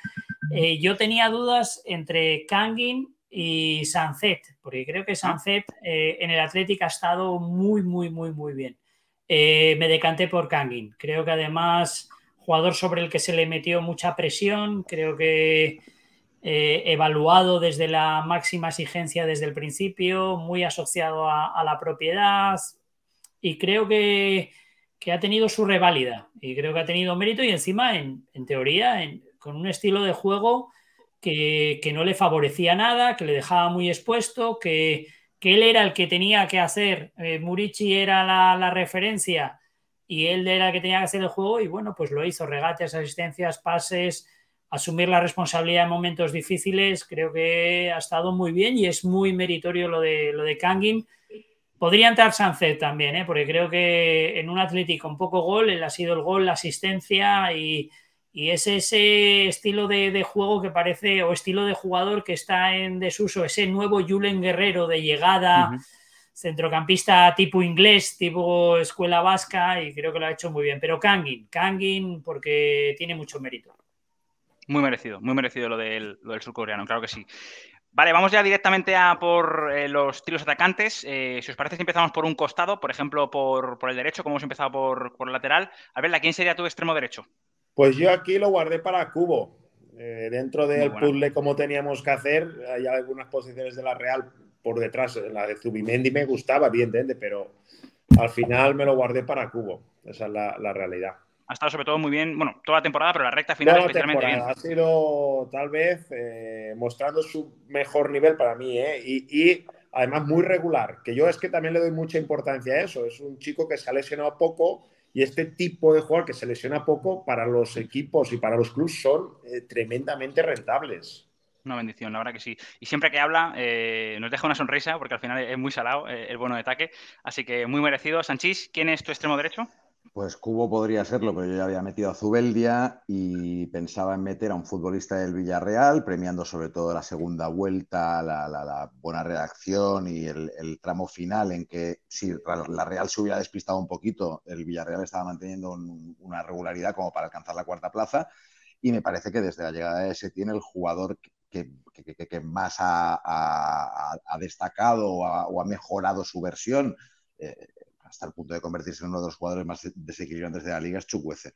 Eh, yo tenía dudas entre Kangin y Sancet, porque creo que Sancet ah. en el Atlético ha estado muy, muy, muy, muy bien. me decanté por Kangin. Creo que además jugador sobre el que se le metió mucha presión, creo que eh, evaluado desde la máxima exigencia desde el principio, muy asociado a, la propiedad y creo que, ha tenido su reválida y creo que ha tenido mérito y encima, en, teoría, con un estilo de juego que, no le favorecía nada, que le dejaba muy expuesto, que, él era el que tenía que hacer, eh, Murici era la referencia y él era el que tenía que hacer el juego y bueno, pues lo hizo, regates, asistencias, pases, asumir la responsabilidad en momentos difíciles, creo que ha estado muy bien y es muy meritorio lo de, lo de Kangin. Podría entrar Sánchez también, ¿eh? porque creo que en un Atlético con poco gol, él ha sido el gol, la asistencia y, es ese estilo de, juego que parece, o estilo de jugador que está en desuso, ese nuevo Julen Guerrero de llegada centrocampista tipo inglés, tipo escuela vasca, y creo que lo ha hecho muy bien. Pero Kangin, Kangin, porque tiene mucho mérito. Muy merecido, muy merecido lo del, surcoreano, claro que sí. Vale, vamos ya directamente a por eh, los tiros atacantes. Eh, si os parece, empezamos por un costado, por ejemplo, por, el derecho, como hemos empezado por, por lateral. A ver, ¿quién sería tu extremo derecho? Pues yo aquí lo guardé para Cubo. Eh, dentro del puzzle, como teníamos que hacer, hay algunas posiciones de la Real por detrás. La de Zubimendi me gustaba, bien entende pero al final me lo guardé para Cubo. Esa es la, la realidad. Ha estado sobre todo muy bien, bueno, toda la temporada, pero la recta final especialmente Ha sido tal vez eh, mostrando su mejor nivel para mí, ¿eh? Y, además muy regular, que yo es que también le doy mucha importancia a eso. Es un chico que se ha lesionado poco y este tipo de jugador que se lesiona poco para los equipos y para los clubes son eh, tremendamente rentables una bendición, la verdad que sí. Y siempre que habla eh, nos deja una sonrisa porque al final es muy salado eh, el bono de ataque. Así que muy merecido. Sanchís, ¿quién es tu extremo derecho? Pues Cubo podría serlo, pero yo ya había metido a Zubeldia y pensaba en meter a un futbolista del Villarreal, premiando sobre todo la segunda vuelta, la, buena redacción y el, tramo final en que si la Real se hubiera despistado un poquito, el Villarreal estaba manteniendo una regularidad como para alcanzar la cuarta plaza y me parece que desde la llegada de ese tiene el jugador que, más ha, destacado o ha, mejorado su versión, eh, hasta el punto de convertirse en uno de los jugadores más desequilibrantes de la liga, es Chukwueze.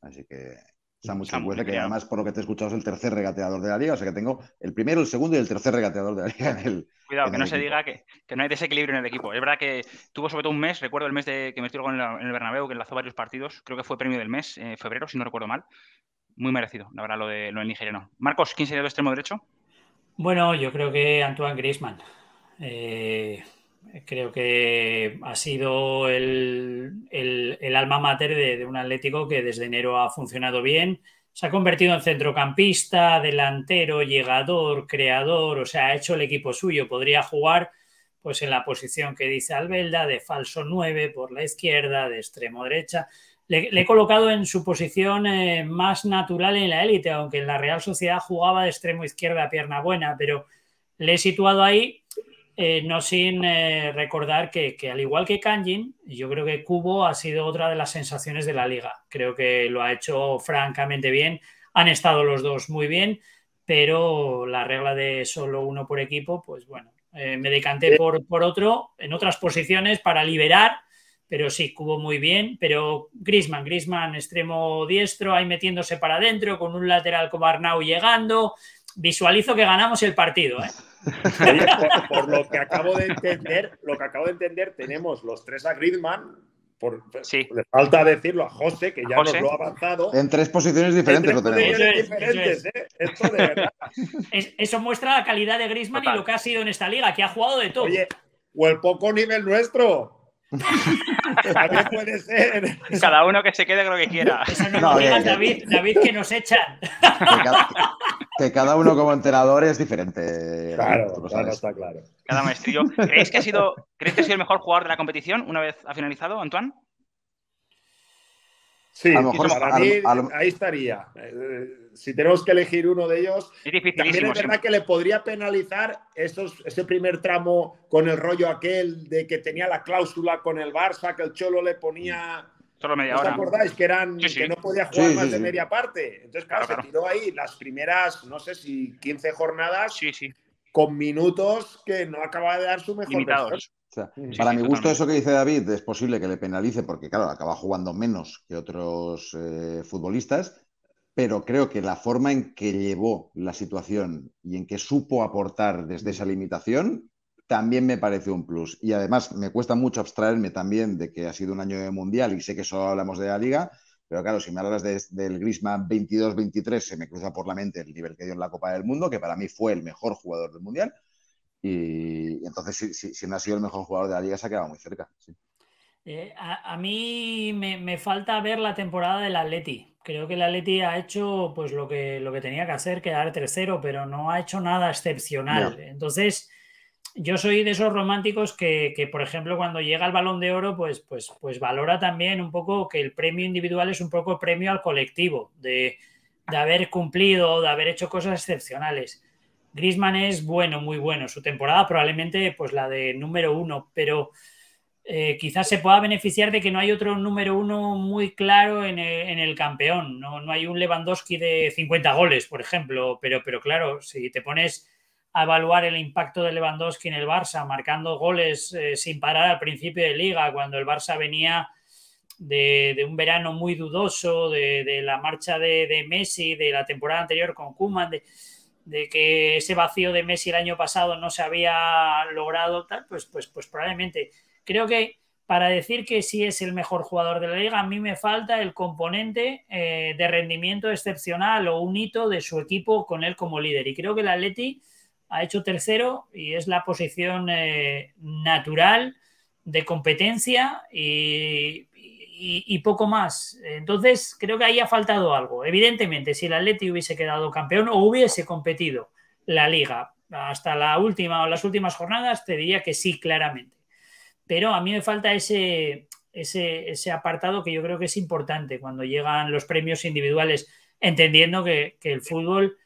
Así que Samu Chukwueze, que además, por lo que te he escuchado, es el tercer regateador de la liga. O sea que tengo el primero, el segundo y el tercer regateador de la liga. Cuidado, que no se diga que, que, no hay desequilibrio en el equipo. Es verdad que tuvo sobre todo un mes, recuerdo el mes de que me estuvo en, el Bernabéu, que enlazó varios partidos. Creo que fue premio del mes, en eh, febrero, si no recuerdo mal muy merecido, la verdad, lo, de, lo del nigeriano. Marcos, ¿quién sería tu extremo derecho? Bueno, yo creo que Antoine Griezmann. Eh, creo que ha sido el, alma mater de, un Atlético que desde enero ha funcionado bien. Se ha convertido en centrocampista, delantero, llegador, creador, o sea, ha hecho el equipo suyo. Podría jugar pues en la posición que dice Albelda, de falso 9 por la izquierda, de extremo derecha le, he colocado en su posición eh, más natural en la élite, aunque en la Real Sociedad jugaba de extremo izquierda a pierna buena, pero le he situado ahí, eh, no sin eh, recordar que, al igual que Kanjin, yo creo que Cubo ha sido otra de las sensaciones de la liga. Creo que lo ha hecho francamente bien, han estado los dos muy bien, pero la regla de solo uno por equipo, pues bueno, me decanté por, por otro en otras posiciones para liberar pero sí, cubo muy bien, pero Grisman, Grisman extremo diestro, ahí metiéndose para adentro, con un lateral como Arnau llegando, visualizo que ganamos el partido. ¿eh? por, lo que acabo de entender, lo que acabo de entender, tenemos los tres a Grisman, por, le falta decirlo a José, que ya nos lo ha avanzado. En tres posiciones diferentes eso, eso muestra la calidad de Grisman y lo que ha sido en esta liga, que ha jugado de todo. o el poco nivel nuestro. Cada uno que se quede con lo que quiera. Eso no, David, David, que nos echan. Que cada, uno como entrenador es diferente. Claro, está claro. Cada maestrillo. que, ha sido, ¿Creéis que ha sido el mejor jugador de la competición una vez ha finalizado, Antoine? Sí, ahí estaría. Eh, si tenemos que elegir uno de ellos, es también es verdad que le podría penalizar esos, ese primer tramo con el rollo aquel de que tenía la cláusula con el Barça, que el Cholo le ponía. Mm. Solo ¿Os acordáis que, eran, que no podía jugar más de media parte? Entonces, claro, se tiró ahí las primeras, no sé si 15 jornadas con minutos que no acaba de dar su mejor para mi gusto, eso que dice David es posible que le penalice porque, claro, acaba jugando menos que otros eh, futbolistas, pero creo que la forma en que llevó la situación y en que supo aportar desde mm. esa limitación también me parece un plus. Y además me cuesta mucho abstraerme también de que ha sido un año de mundial y sé que solo hablamos de la liga, pero claro, si me hablas del Griezmann 22-23 se me cruza por la mente el nivel que dio en la Copa del Mundo, que para mí fue el mejor jugador del mundial y entonces, si, si, no ha sido el mejor jugador de la liga, se ha quedado muy cerca. Eh, a, mí me, falta ver la temporada del Atleti. Creo que el Atleti ha hecho pues lo que, lo que tenía que hacer, quedar tercero, pero no ha hecho nada excepcional. Entonces, yo soy de esos románticos que, por ejemplo, cuando llega el balón de oro, pues, pues, pues valora también un poco que el premio individual es un poco premio al colectivo, de, de haber cumplido, de haber hecho cosas excepcionales Grisman es bueno, muy bueno. Su temporada probablemente pues la de número uno, pero eh, quizás se pueda beneficiar de que no hay otro número uno muy claro en el, campeón. No, no, hay un Lewandowski de 50 goles, por ejemplo, pero, pero claro, si te pones a evaluar el impacto de Lewandowski en el Barça, marcando goles eh, sin parar al principio de liga, cuando el Barça venía de, un verano muy dudoso, de, la marcha de, Messi, de la temporada anterior con Kuman. De, de que ese vacío de Messi el año pasado no se había logrado, tal, pues, pues, pues probablemente. Creo que para decir que sí es el mejor jugador de la liga, a mí me falta el componente eh, de rendimiento excepcional o un hito de su equipo con él como líder. Y creo que el Atleti ha hecho tercero y es la posición eh, natural de competencia y y, poco más. Entonces, creo que ahí ha faltado algo. Evidentemente, si el Atleti hubiese quedado campeón o hubiese competido la liga hasta la última o las últimas jornadas, te diría que sí, claramente. Pero a mí me falta ese, ese, apartado que yo creo que es importante cuando llegan los premios individuales, entendiendo que, el fútbol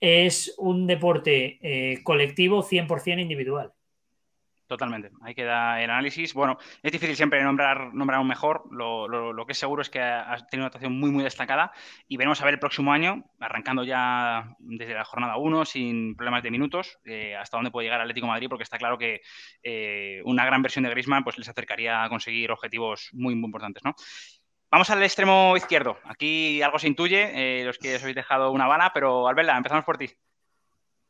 es un deporte eh, colectivo 100% individual. Totalmente. Ahí queda el análisis. Bueno, es difícil siempre nombrar, nombrar un mejor. Lo, que es seguro es que ha tenido una actuación muy, muy destacada. Y veremos a ver el próximo año, arrancando ya desde la jornada 1, sin problemas de minutos, eh, hasta dónde puede llegar Atlético Madrid, porque está claro que eh, una gran versión de Griezmann pues, les acercaría a conseguir objetivos muy, importantes. ¿no? Vamos al extremo izquierdo. Aquí algo se intuye, eh, los que os habéis dejado una bala, pero Alberta, empezamos por ti.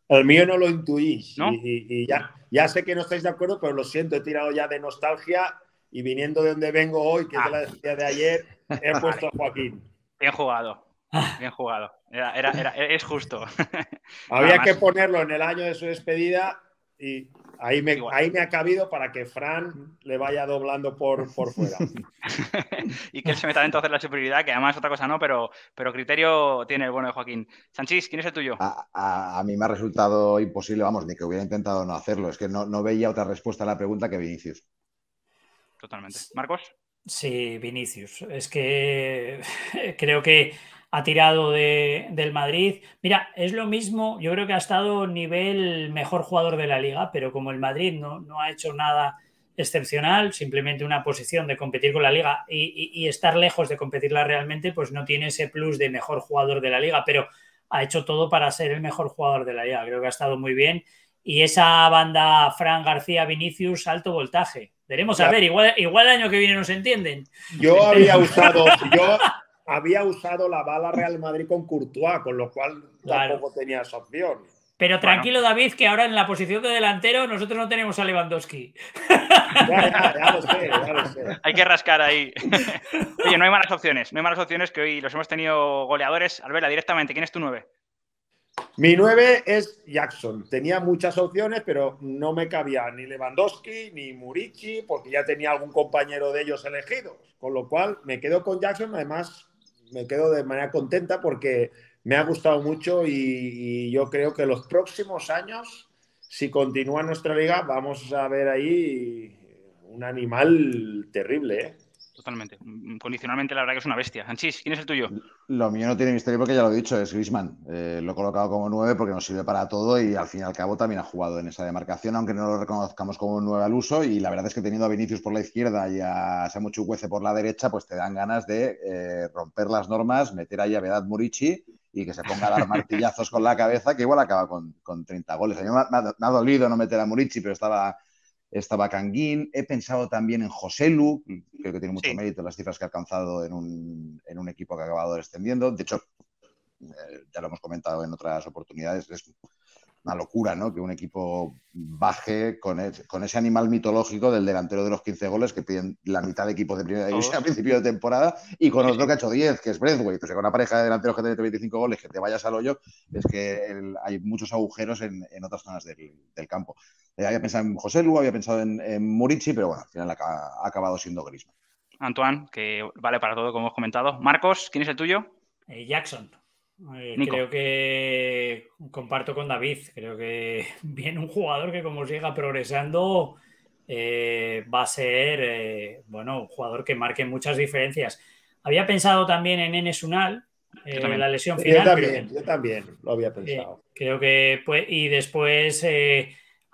El mío no lo intuís. Y, ya, sé que no estáis de acuerdo, pero lo siento, he tirado ya de nostalgia y viniendo de donde vengo hoy, que es la ah. decía de ayer, he puesto a Joaquín. Bien jugado, ah. bien jugado. es justo. Había que ponerlo en el año de su despedida y Ahí me, ha cabido para que Fran le vaya doblando por, por fuera. y que él se meta entonces la superioridad, que además otra cosa no, pero, pero criterio tiene el bueno de Joaquín. Sanchís, ¿quién es el tuyo? A, mí me ha resultado imposible, vamos, ni que hubiera intentado no hacerlo. Es que no, no veía otra respuesta a la pregunta que Vinicius. Totalmente. ¿Marcos? Sí, Vinicius. Es que creo que ha tirado de, del Madrid. Mira, es lo mismo, yo creo que ha estado nivel mejor jugador de la liga, pero como el Madrid no, no ha hecho nada excepcional, simplemente una posición de competir con la liga y, estar lejos de competirla realmente, pues no tiene ese plus de mejor jugador de la liga, pero ha hecho todo para ser el mejor jugador de la liga, creo que ha estado muy bien. Y esa banda Fran García Vinicius, alto voltaje. Veremos, a ver, igual, igual el año que viene nos entienden. Yo había usado, había usado la bala Real Madrid con Courtois, con lo cual tampoco tenía esa opción. Pero tranquilo, David, que ahora en la posición de delantero nosotros no tenemos a Lewandowski. Ya, lo sé, ya lo sé. Hay que rascar ahí. Oye, no hay malas opciones, no hay malas opciones que hoy los hemos tenido goleadores. Albera directamente, ¿quién es tu 9? Mi 9 es Jackson. Tenía muchas opciones, pero no me cabía ni Lewandowski ni Murici, porque ya tenía algún compañero de ellos elegidos. Con lo cual me quedo con Jackson. Además, me quedo de manera contenta porque me ha gustado mucho y, yo creo que los próximos años, si continúa nuestra liga, vamos a ver ahí un animal terrible. ¿eh? totalmente. Mm, condicionalmente, la verdad que es una bestia. Anchis, ¿quién es el tuyo? Lo mío no tiene misterio porque ya lo he dicho, es Grisman. Eh, lo he colocado como 9 porque nos sirve para todo y al fin y al cabo también ha jugado en esa demarcación, aunque no lo reconozcamos como 9 al uso. Y la verdad es que teniendo a Vinicius por la izquierda y a Samu Chukwueze por la derecha, pues te dan ganas de eh, romper las normas, meter ahí a Vedad Murici y que se ponga a dar martillazos con la cabeza, que igual acaba con, con 30 goles. A mí ha, me ha dolido no meter a Murici, pero estaba estaba Canguín, he pensado también en José Lu, creo que tiene mucho mérito las cifras que ha alcanzado en un, equipo que ha acabado descendiendo. De hecho, eh, ya lo hemos comentado en otras oportunidades, es una locura que un equipo baje e, con, ese animal mitológico del delantero de los 15 goles que piden la mitad de equipos de primera división a principio de temporada y con otro que ha hecho 10, que es Breathway. Entonces, con una pareja de delanteros que tiene 25 goles, que te vayas al hoyo, es que hay muchos agujeros en, otras zonas del, del campo. Eh, había pensado en José Lu, había pensado en, en Murici, pero bueno, al final ha, acabado siendo Grisma. Antoine, que vale para todo, como hemos comentado. Marcos, ¿quién es el tuyo? Eh, Jackson. creo que comparto con David. Creo que viene un jugador que, como siga progresando, eh, va a ser bueno, un jugador que marque muchas diferencias. Había pensado también en Enes Unal, en la lesión final. Yo también, yo también lo había pensado. creo que pues, y después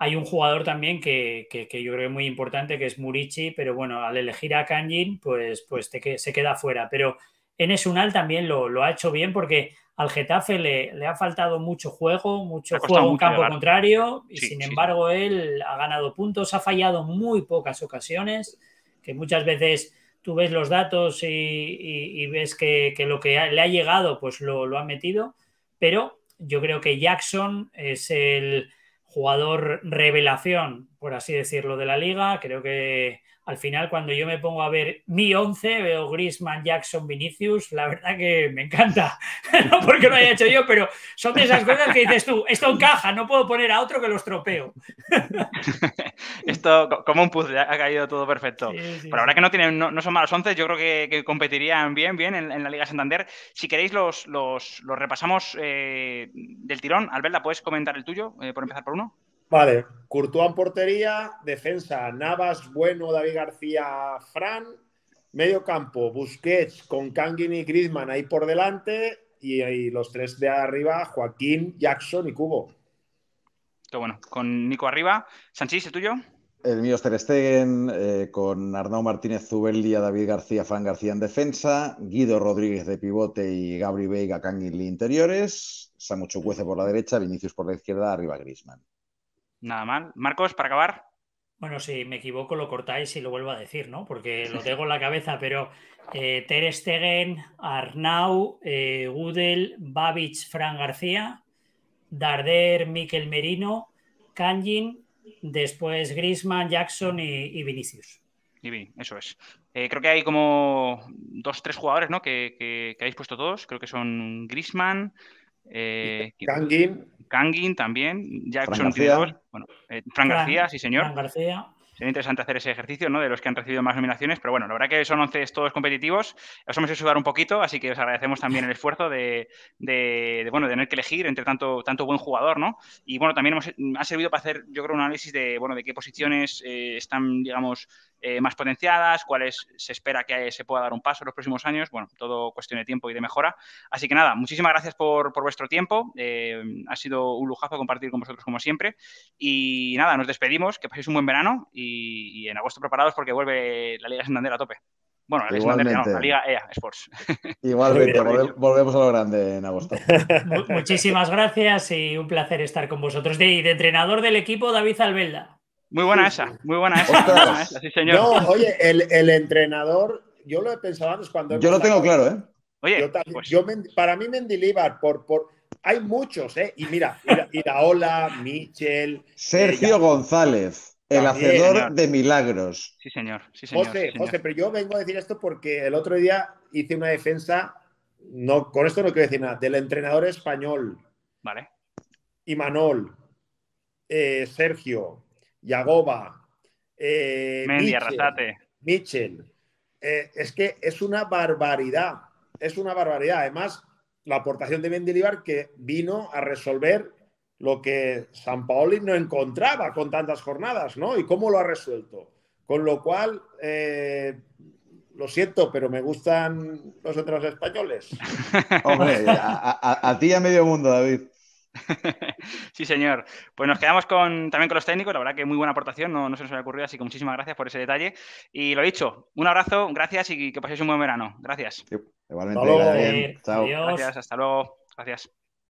hay un jugador también que, que, que, yo creo muy importante, que es Murichi, pero bueno, al elegir a Kanjin, pues, pues se queda fuera. Pero Enes Unal también lo, ha hecho bien porque al Getafe le, ha faltado mucho juego, mucho juego en campo contrario, y sin embargo él ha ganado puntos, ha fallado muy pocas ocasiones, que muchas veces tú ves los datos y, ves que, lo que le ha llegado, pues lo ha metido, pero yo creo que Jackson es el jugador revelación, por así decirlo, de la liga. Creo que al final cuando yo me pongo a ver mi 11, veo Griezmann, Jackson, Vinicius, la verdad que me encanta, no porque lo haya hecho yo, pero son de esas cosas que dices tú, esto encaja, no puedo poner a otro que los tropeo. esto como un puzzle, ha caído todo perfecto. pero ahora que no, tienen, no, son malos 11, yo creo que, competirían bien, bien en, la Liga Santander. Si queréis los, los, los repasamos eh, del tirón. Alberta, ¿puedes comentar el tuyo, eh, por empezar por uno? Vale, Courtois en portería, defensa, Navas, Bueno, David García, Fran, medio campo, Busquets con Kangin y Griezmann ahí por delante y, los tres de arriba, Joaquín, Jackson y Cubo. Qué bueno, con Nico arriba. Sanchís, ¿el tuyo? El mío es Ter Stegen, eh, con Arnau Martínez Zubeldia, David García, Fran García en defensa, Guido Rodríguez de pivote y Gabri Veiga, Kangin interiores, Samu Chukwueze por la derecha, Vinicius por la izquierda, arriba Griezmann. Nada mal. Marcos, para acabar. Bueno, si me equivoco lo cortáis y lo vuelvo a decir, ¿no? Porque lo tengo en la cabeza, pero eh, Ter Stegen, Arnau, eh, Gudel, Babic, Fran García, Darder, Miquel Merino, Kanjin, después Grisman, Jackson y, Vinicius. Y bien, eso es. Eh, creo que hay como dos, tres jugadores, ¿no? Que, habéis puesto todos. Creo que son Grisman, eh, Kangin también, Jackson Frank bueno, eh, Fran García, sí señor. Fran Sería interesante hacer ese ejercicio, ¿no? De los que han recibido más nominaciones, pero bueno, la verdad que son 11 todos competitivos. Os hemos hecho sudar un poquito, así que os agradecemos también el esfuerzo de, de, bueno, de tener que elegir entre tanto, tanto buen jugador, ¿no? Y bueno, también hemos, ha servido para hacer, yo creo, un análisis de, bueno, de qué posiciones eh, están, digamos, eh, más potenciadas, cuáles se espera que se pueda dar un paso en los próximos años. Bueno, todo cuestión de tiempo y de mejora. Así que nada, muchísimas gracias por, vuestro tiempo. Eh, ha sido un lujazo compartir con vosotros como siempre. Y nada, nos despedimos, que paséis un buen verano y, en agosto preparados porque vuelve la Liga Santander a tope. Bueno, la Liga la Liga EA Sports. Igualmente, volvemos a lo grande en agosto. Muchísimas gracias y un placer estar con vosotros. De, de entrenador del equipo, David Albelda. Muy buena esa, muy buena esa. No, oye, el, entrenador, yo lo he pensado antes cuando. Yo lo tengo claro, ¿eh? Oye, pues para mí Mendilibar, por, por, hay muchos, ¿eh? Y mira, Iraola, Michel. Eh, Sergio González, el hacedor de milagros. Sí, señor. Sí, señor, José, pero yo vengo a decir esto porque el otro día hice una defensa, no, con esto no quiero decir nada, del entrenador español. Vale. Imanol, eh, Sergio, Yagoba, eh, Mitchell, eh, es que es una barbaridad, es una barbaridad. Además, la aportación de Mendilibar que vino a resolver lo que San Paoli no encontraba con tantas jornadas, ¿no? Y cómo lo ha resuelto. Con lo cual, eh, lo siento, pero me gustan los otros españoles. Hombre, a, a ti y a medio mundo, David. sí, señor. Pues nos quedamos con, también con los técnicos. La verdad que muy buena aportación, no, se nos había ocurrido, así que muchísimas gracias por ese detalle. Y lo dicho, un abrazo, gracias y que paséis un buen verano. Gracias. igualmente. Gracias, hasta luego. Gracias.